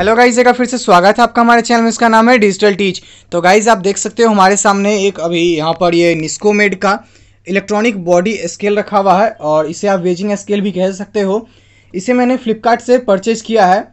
Hello guys एक फिर से स्वागत है आपका हमारे चैनल में इसका नाम है डिजिटल टीच तो गाइज आप देख सकते हो हमारे सामने एक अभी यहाँ पर ये निस्कोमेड का इलेक्ट्रॉनिक बॉडी स्केल रखा हुआ है और इसे आप वेजिंग स्केल भी कह सकते हो इसे मैंने फ्लिपकार्ट से परचेज किया है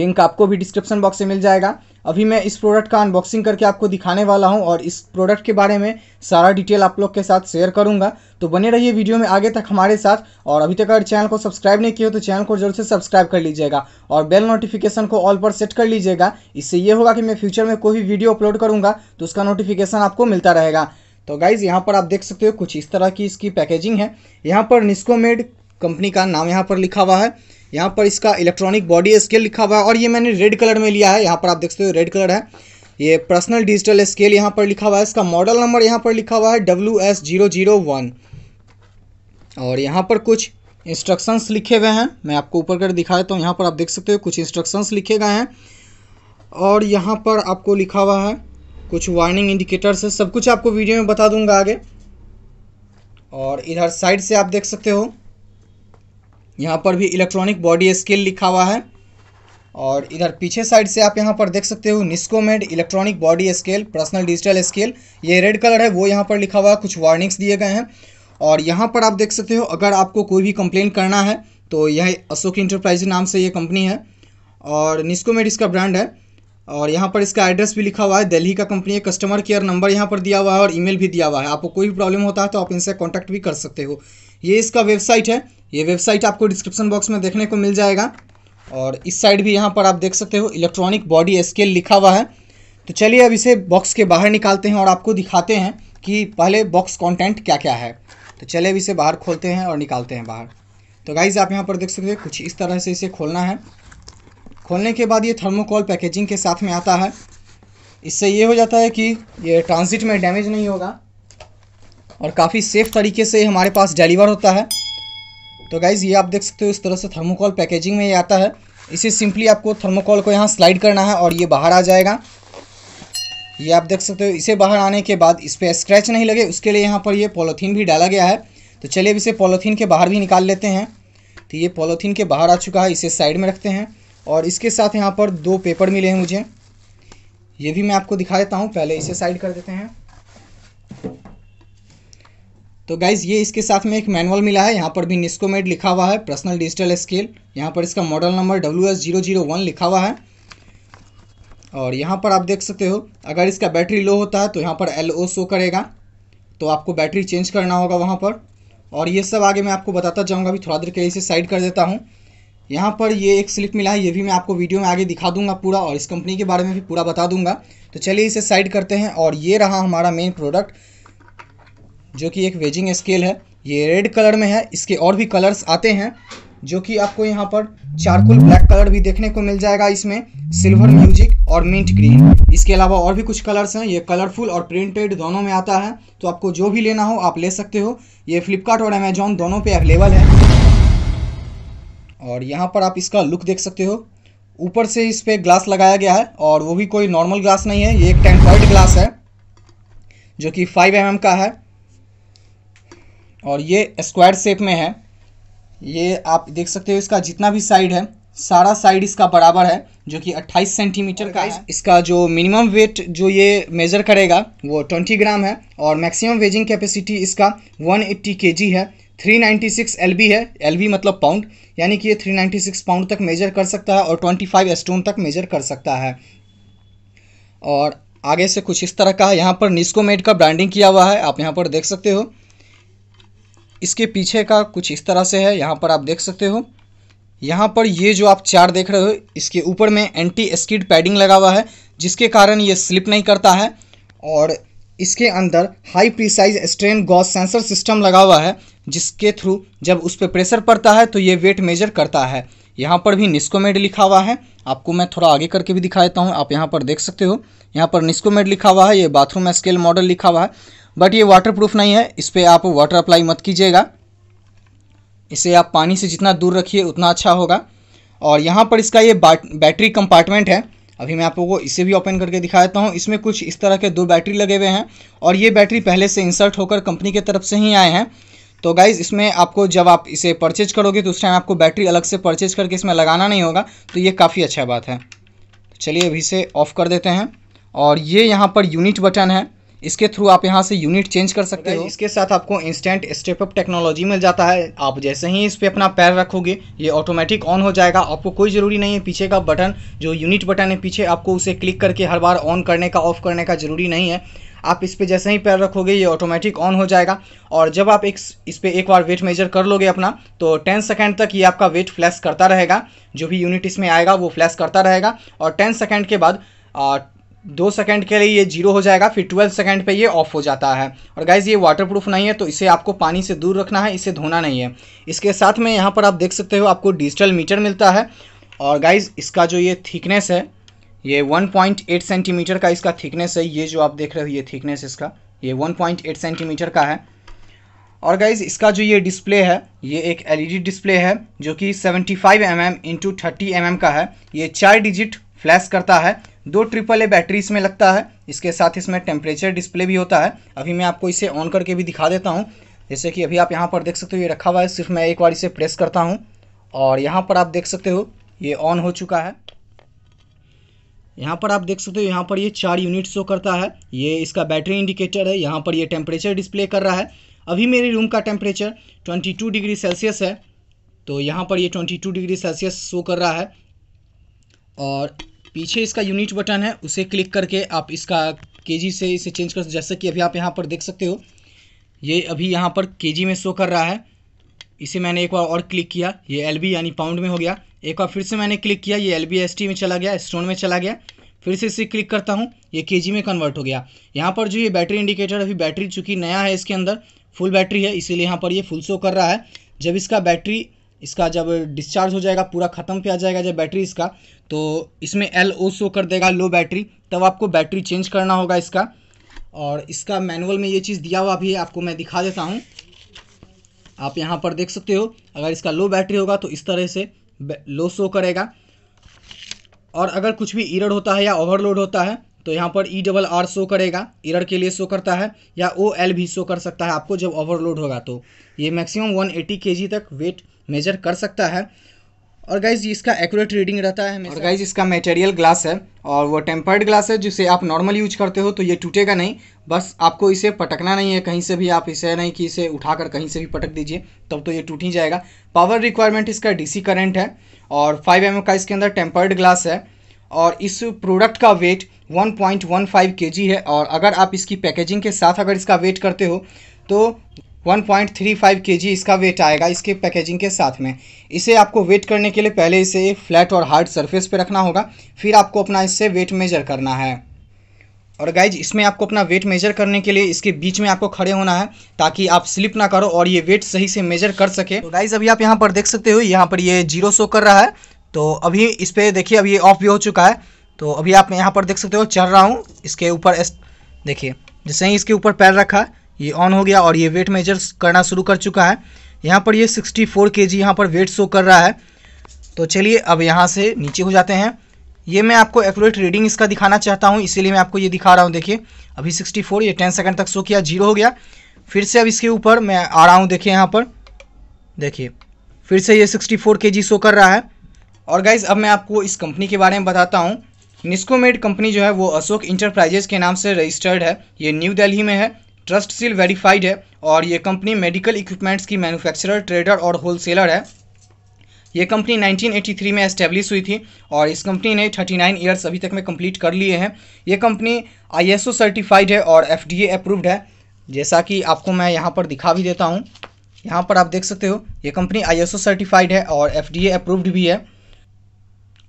लिंक आपको भी डिस्क्रिप्शन बॉक्स से मिल जाएगा अभी मैं इस प्रोडक्ट का अनबॉक्सिंग करके आपको दिखाने वाला हूं और इस प्रोडक्ट के बारे में सारा डिटेल आप लोग के साथ शेयर करूंगा तो बने रहिए वीडियो में आगे तक हमारे साथ और अभी तक अगर चैनल को सब्सक्राइब नहीं किया हो तो चैनल को जरूर से सब्सक्राइब कर लीजिएगा और बेल नोटिफिकेशन को ऑल पर सेट कर लीजिएगा इससे ये होगा कि मैं फ्यूचर में कोई भी वीडियो अपलोड करूँगा तो उसका नोटिफिकेशन आपको मिलता रहेगा तो गाइज़ यहाँ पर आप देख सकते हो कुछ इस तरह की इसकी पैकेजिंग है यहाँ पर निस्कोमेड कंपनी का नाम यहाँ पर लिखा हुआ है यहाँ पर इसका इलेक्ट्रॉनिक बॉडी स्केल लिखा हुआ है और ये मैंने रेड कलर में लिया है यहाँ पर आप देख सकते हो रेड कलर है ये पर्सनल डिजिटल स्केल यहाँ पर लिखा हुआ है इसका मॉडल नंबर यहाँ पर लिखा हुआ है W S zero zero one और यहाँ पर कुछ इंस्ट्रक्शंस लिखे हुए हैं मैं आपको ऊपर कर दिखा देता हूँ यहाँ पर आप देख सकते हो कुछ इंस्ट्रक्शंस लिखे गए हैं और यहाँ पर आपको लिखा हुआ है कुछ वार्निंग इंडिकेटर्स है सब कुछ आपको वीडियो में बता दूंगा आगे और इधर साइड से आप देख सकते हो यहाँ पर भी इलेक्ट्रॉनिक बॉडी स्केल लिखा हुआ है और इधर पीछे साइड से आप यहाँ पर देख सकते हो Niscomed electronic body scale personal digital scale ये रेड कलर है वो यहाँ पर लिखा हुआ है कुछ वार्निंग्स दिए गए हैं और यहाँ पर आप देख सकते हो अगर आपको कोई भी कंप्लेन करना है तो यह अशोक इंटरप्राइज नाम से ये कंपनी है और निस्कोमेड इसका ब्रांड है और यहाँ पर इसका एड्रेस भी लिखा हुआ है दिल्ली का कंपनी है कस्टमर केयर नंबर यहाँ पर दिया हुआ है और ईमेल भी दिया हुआ है आपको कोई भी प्रॉब्लम होता है तो आप इनसे कॉन्टैक्ट भी कर सकते हो ये इसका वेबसाइट है ये वेबसाइट आपको डिस्क्रिप्शन बॉक्स में देखने को मिल जाएगा और इस साइड भी यहाँ पर आप देख सकते हो इलेक्ट्रॉनिक बॉडी स्केल लिखा हुआ है तो चलिए अब इसे बॉक्स के बाहर निकालते हैं और आपको दिखाते हैं कि पहले बॉक्स कंटेंट क्या क्या है तो चलिए अब इसे बाहर खोलते हैं और निकालते हैं बाहर तो गाइज़ आप यहाँ पर देख सकते हो कुछ इस तरह से इसे खोलना है खोलने के बाद ये थर्मोकॉल पैकेजिंग के साथ में आता है इससे ये हो जाता है कि ये ट्रांजिट में डैमेज नहीं होगा और काफ़ी सेफ तरीके से हमारे पास डिलीवर होता है तो गाइज़ ये आप देख सकते हो इस तरह से थर्मोकॉल पैकेजिंग में ये आता है इसे सिंपली आपको थर्मोकॉल को यहाँ स्लाइड करना है और ये बाहर आ जाएगा ये आप देख सकते हो इसे बाहर आने के बाद इस पर स्क्रैच नहीं लगे उसके लिए यहाँ पर ये पॉलोथीन भी डाला गया है तो चलिए अब इसे पॉलोथीन के बाहर भी निकाल लेते हैं तो ये पॉलोथीन के बाहर आ चुका है इसे साइड में रखते हैं और इसके साथ यहाँ पर दो पेपर मिले हैं मुझे ये भी मैं आपको दिखा देता हूँ पहले इसे साइड कर देते हैं तो गाइज़ ये इसके साथ में एक मैनुअल मिला है यहाँ पर भी निस्कोमेड लिखा हुआ है पर्सनल डिजिटल स्केल यहाँ पर इसका model number W S zero zero one लिखा हुआ है और यहाँ पर आप देख सकते हो अगर इसका बैटरी लो होता है तो यहाँ पर एल ओ शो करेगा तो आपको बैटरी चेंज करना होगा वहाँ पर और ये सब आगे मैं आपको बताता जाऊँगा अभी थोड़ा देर के लिए इसे साइड कर देता हूँ यहाँ पर ये एक स्लिप मिला है ये भी मैं आपको वीडियो में आगे दिखा दूंगा पूरा और इस कंपनी के बारे में भी पूरा बता दूंगा तो चलिए इसे साइड करते हैं और ये रहा हमारा मेन प्रोडक्ट जो कि एक वेजिंग स्केल है ये रेड कलर में है इसके और भी कलर्स आते हैं जो कि आपको यहाँ पर चारकोल ब्लैक कलर भी देखने को मिल जाएगा इसमें सिल्वर म्यूजिक और मिंट ग्रीन इसके अलावा और भी कुछ कलर्स हैं ये कलरफुल और प्रिंटेड दोनों में आता है तो आपको जो भी लेना हो आप ले सकते हो ये फ्लिपकार्ट और अमेजोन दोनों पे अवेलेबल है और यहाँ पर आप इसका लुक देख सकते हो ऊपर से इस पर ग्लास लगाया गया है और वो भी कोई नॉर्मल ग्लास नहीं है ये एक टेम्पर्ड ग्लास है जो कि फाइव एम mm का है और ये स्क्वायर शेप में है ये आप देख सकते हो इसका जितना भी साइड है सारा साइड इसका बराबर है जो कि 28 सेंटीमीटर का है इसका जो मिनिमम वेट जो ये मेज़र करेगा वो 20 ग्राम है और मैक्सिमम वेजिंग कैपेसिटी इसका 180 एट्टी के है 396 एलबी है एलबी मतलब पाउंड यानी कि ये 396 पाउंड तक मेजर कर सकता है और 25 स्टोन तक मेजर कर सकता है और आगे से कुछ इस तरह का है यहाँ पर निस्को मेड का ब्रांडिंग किया हुआ है आप यहाँ पर देख सकते हो इसके पीछे का कुछ इस तरह से है यहाँ पर आप देख सकते हो यहाँ पर ये जो आप चार देख रहे हो इसके ऊपर में एंटी स्किड पैडिंग लगा हुआ है जिसके कारण ये स्लिप नहीं करता है और इसके अंदर high precise strain gauge sensor system लगा हुआ है जिसके थ्रू जब उस पर प्रेशर पड़ता है तो ये वेट मेजर करता है यहाँ पर भी निस्कोमेड लिखा हुआ है आपको मैं थोड़ा आगे करके भी दिखा देता हूँ आप यहाँ पर देख सकते हो यहाँ पर निस्कोमेड लिखा हुआ है ये बाथरूम स्केल मॉडल लिखा हुआ है बट ये वाटर प्रूफ नहीं है इस पर आप वाटर अप्लाई मत कीजिएगा इसे आप पानी से जितना दूर रखिए उतना अच्छा होगा और यहाँ पर इसका ये बैटरी कंपार्टमेंट है अभी मैं आप लोगों को इसे भी ओपन करके दिखा देता हूँ इसमें कुछ इस तरह के दो बैटरी लगे हुए हैं और ये बैटरी पहले से इंसर्ट होकर कंपनी के तरफ से ही आए हैं तो गाइज़ इसमें आपको जब आप इसे परचेज करोगे तो उस टाइम आपको बैटरी अलग से परचेज करके इसमें लगाना नहीं होगा तो ये काफ़ी अच्छा बात है तो चलिए अभी इसे ऑफ़ कर देते हैं और ये यहाँ पर यूनिट बटन है इसके थ्रू आप यहाँ से यूनिट चेंज कर सकते हो इसके साथ आपको इंस्टेंट स्टेप अप टेक्नोलॉजी मिल जाता है आप जैसे ही इस पर अपना पैर रखोगे ये ऑटोमेटिक ऑन हो जाएगा आपको कोई ज़रूरी नहीं है पीछे का बटन जो यूनिट बटन है पीछे आपको उसे क्लिक करके हर बार ऑन करने का ऑफ करने का ज़रूरी नहीं है आप इस पर जैसे ही पैर रखोगे ये ऑटोमेटिक ऑन हो जाएगा और जब आप एक इस पर एक बार वेट मेजर कर लोगे अपना तो टेन सेकेंड तक ये आपका वेट फ्लैश करता रहेगा जो भी यूनिट इसमें आएगा वो फ्लैश करता रहेगा और टेन सेकेंड के बाद दो सेकंड के लिए ये जीरो हो जाएगा फिर ट्वेल्व सेकंड पे ये ऑफ हो जाता है और गाइज ये वाटरप्रूफ नहीं है तो इसे आपको पानी से दूर रखना है इसे धोना नहीं है इसके साथ में यहाँ पर आप देख सकते हो आपको डिजिटल मीटर मिलता है और गाइज इसका जो ये थिकनेस है ये 1.8 सेंटीमीटर का इसका थिकनेस है ये जो आप देख रहे हो ये थिकनेस इसका ये वन सेंटीमीटर का है और गाइज इसका जो ये डिस्प्ले है ये एक एल डिस्प्ले e है जो कि five M M into thirty का है ये चार डिजिट फ्लैश करता है दो ट्रिपल ए बैटरी इसमें लगता है इसके साथ इसमें टेम्परेचर डिस्प्ले भी होता है अभी मैं आपको इसे ऑन करके भी दिखा देता हूँ जैसे कि अभी आप यहाँ पर देख सकते हो ये रखा हुआ है सिर्फ मैं एक बार इसे प्रेस करता हूँ और यहाँ पर आप देख सकते हो ये ऑन हो चुका है यहाँ पर आप देख सकते हो यहाँ पर ये चार यूनिट शो करता है ये इसका बैटरी इंडिकेटर है यहाँ पर ये टेम्परेचर डिस्प्ले कर रहा है अभी मेरे रूम का टेम्परेचर 22 डिग्री सेल्सियस है तो यहाँ पर ये 22 डिग्री सेल्सियस शो कर रहा है और पीछे इसका यूनिट बटन है उसे क्लिक करके आप इसका केजी से इसे चेंज कर जैसे कि अभी आप यहाँ पर देख सकते हो ये अभी यहाँ पर केजी में शो कर रहा है इसे मैंने एक बार और क्लिक किया ये एल यानी पाउंड में हो गया एक बार फिर से मैंने क्लिक किया ये एल बी में चला गया स्टोन में चला गया फिर से इसे क्लिक करता हूँ ये के में कन्वर्ट हो गया यहाँ पर जो ये बैटरी इंडिकेटर अभी बैटरी चूँकि नया है इसके अंदर फुल बैटरी है इसीलिए यहाँ पर ये फुल शो कर रहा है जब इसका बैटरी इसका जब डिस्चार्ज हो जाएगा पूरा ख़त्म पे आ जाएगा जब बैटरी इसका तो इसमें एल ओ शो कर देगा लो बैटरी तब आपको बैटरी चेंज करना होगा इसका और इसका मैनुअल में ये चीज़ दिया हुआ भी है आपको मैं दिखा देता हूँ आप यहाँ पर देख सकते हो अगर इसका लो बैटरी होगा तो इस तरह से लो शो करेगा और अगर कुछ भी इरड़ होता है या ओवरलोड होता है तो यहाँ पर ई डबल आर शो करेगा इरड़ के लिए शो करता है या ओ एल भी शो कर सकता है आपको जब ओवरलोड होगा तो ये मैक्सिमम 180 एटी तक वेट मेजर कर सकता है और गाइज इसका एक्यूरेट रीडिंग रहता है और गाइज इसका मटेरियल ग्लास है और वो टेम्पर्ड ग्लास है जिसे आप नॉर्मल यूज करते हो तो ये टूटेगा नहीं बस आपको इसे पटकना नहीं है कहीं से भी आप इसे नहीं कि इसे उठाकर कहीं से भी पटक दीजिए तब तो ये टूट ही जाएगा पावर रिक्वायरमेंट इसका डीसी करंट है और 5 एम mm का इसके अंदर टेम्पर्ड ग्लास है और इस प्रोडक्ट का वेट 1.15 पॉइंट है और अगर आप इसकी पैकेजिंग के साथ अगर इसका वेट करते हो तो 1.35 जी इसका वेट आएगा इसके पैकेजिंग के साथ में इसे आपको वेट करने के लिए पहले इसे एक फ्लैट और हार्ड सरफेस पर रखना होगा फिर आपको अपना इससे वेट मेजर करना है और गाइज इसमें आपको अपना वेट मेजर करने के लिए इसके बीच में आपको खड़े होना है ताकि आप स्लिप ना करो और ये वेट सही से मेजर कर सके तो गाइज अभी आप यहाँ पर देख सकते हो यहाँ पर ये जीरो शो कर रहा है तो अभी इस पर देखिए अभी ये ऑफ भी हो चुका है तो अभी आप यहाँ पर देख सकते हो चढ़ रहा हूँ इसके ऊपर देखिए जैसे ही इसके ऊपर पैर रखा है ये ऑन हो गया और ये वेट मेजर करना शुरू कर चुका है यहाँ पर ये 64 फोर के जी यहाँ पर वेट शो कर रहा है तो चलिए अब यहाँ से नीचे हो जाते हैं ये मैं आपको एक्यूरेट रीडिंग इसका दिखाना चाहता हूँ इसीलिए मैं आपको ये दिखा रहा हूँ देखिए अभी 64 ये 10 सेकंड तक शो किया जीरो हो गया फिर से अब इसके ऊपर मैं आ रहा हूँ देखिए यहाँ पर देखिए फिर से ये 64 फोर के शो कर रहा है और गाइज़ अब मैं आपको इस कंपनी के बारे में बताता हूँ निस्कोमेड कंपनी जो है वो अशोक इंटरप्राइजेज़ के नाम से रजिस्टर्ड है ये न्यू दिल्ली में है ट्रस्ट सील वेरीफाइड है और ये कंपनी मेडिकल इक्विपमेंट्स की मैन्युफैक्चरर ट्रेडर और होलसेलर है ये कंपनी 1983 में एस्टेब्लिश हुई थी और इस कंपनी ने 39 इयर्स अभी तक में कंप्लीट कर लिए हैं ये कंपनी आईएसओ सर्टिफाइड है और एफडीए अप्रूव्ड है जैसा कि आपको मैं यहाँ पर दिखा भी देता हूँ यहाँ पर आप देख सकते हो ये कंपनी आई सर्टिफाइड है और एफ अप्रूव्ड भी है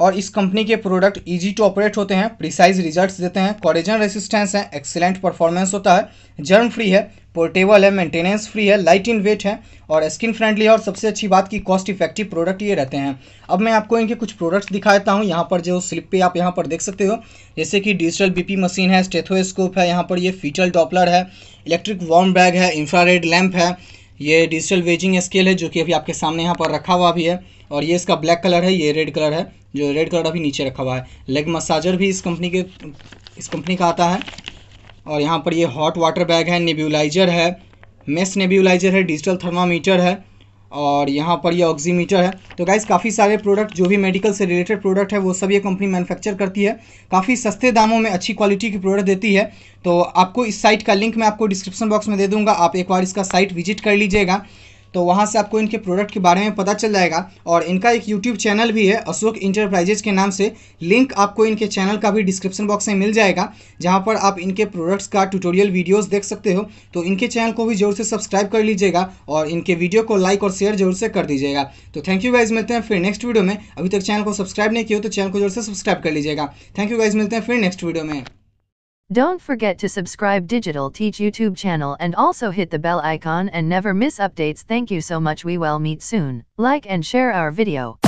और इस कंपनी के प्रोडक्ट इजी टू ऑपरेट होते हैं प्रिसाइज रिजल्ट्स देते हैं कॉरेजन रेसिस्टेंस है एक्सीलेंट परफॉर्मेंस होता है जर्म फ्री है पोर्टेबल है मेंटेनेंस फ्री है लाइट इन वेट है और स्किन फ्रेंडली है और सबसे अच्छी बात की कॉस्ट इफेक्टिव प्रोडक्ट ये रहते हैं अब मैं आपको इनके कुछ प्रोडक्ट्स दिखा देता हूँ यहाँ पर जो स्लिप पे आप यहाँ पर देख सकते हो जैसे कि डिजिटल बीपी मशीन है स्टेथोस्कोप है यहाँ पर ये फीचल डॉपलर है इलेक्ट्रिक वार्म बैग है इंफ्रारेड लैम्प है ये डिजिटल वेजिंग स्केल है जो कि अभी आपके सामने यहाँ पर रखा हुआ भी है और ये इसका ब्लैक कलर है ये रेड कलर है जो रेड कलर अभी नीचे रखा हुआ है लेग मसाजर भी इस कंपनी के इस कंपनी का आता है और यहाँ पर ये हॉट वाटर बैग है नेब्यूलाइजर है मेस नेब्यूलाइजर है डिजिटल थर्मामीटर है और यहाँ पर ये ऑक्सीमीटर है तो गाइज काफ़ी सारे प्रोडक्ट जो भी मेडिकल से रिलेटेड प्रोडक्ट है वो सब ये कंपनी मैन्युफैक्चर करती है काफ़ी सस्ते दामों में अच्छी क्वालिटी की प्रोडक्ट देती है तो आपको इस साइट का लिंक मैं आपको डिस्क्रिप्शन बॉक्स में दे दूंगा आप एक बार इसका साइट विजिट कर लीजिएगा तो वहाँ से आपको इनके प्रोडक्ट के बारे में पता चल जाएगा और इनका एक यूट्यूब चैनल भी है अशोक इंटरप्राइजेज के नाम से लिंक आपको इनके चैनल का भी डिस्क्रिप्शन बॉक्स में मिल जाएगा जहाँ पर आप इनके प्रोडक्ट्स का ट्यूटोरियल वीडियोस देख सकते हो तो इनके चैनल को भी जरूर से सब्सक्राइब कर लीजिएगा और इनके वीडियो को लाइक और शेयर जरूर से कर दीजिएगा तो थैंक यू गाइज मिलते हैं फिर नेक्स्ट वीडियो में अभी तक चैनल को सब्सक्राइब नहीं किया तो चैनल को जरूर से सब्सक्राइब कर लीजिएगा थैंक यू गाइज मिलते हैं फिर नेक्स्ट वीडियो में Don't forget to subscribe Digital Teach YouTube channel and also hit the bell icon and never miss updates. Thank you so much. We will meet soon. Like and share our video.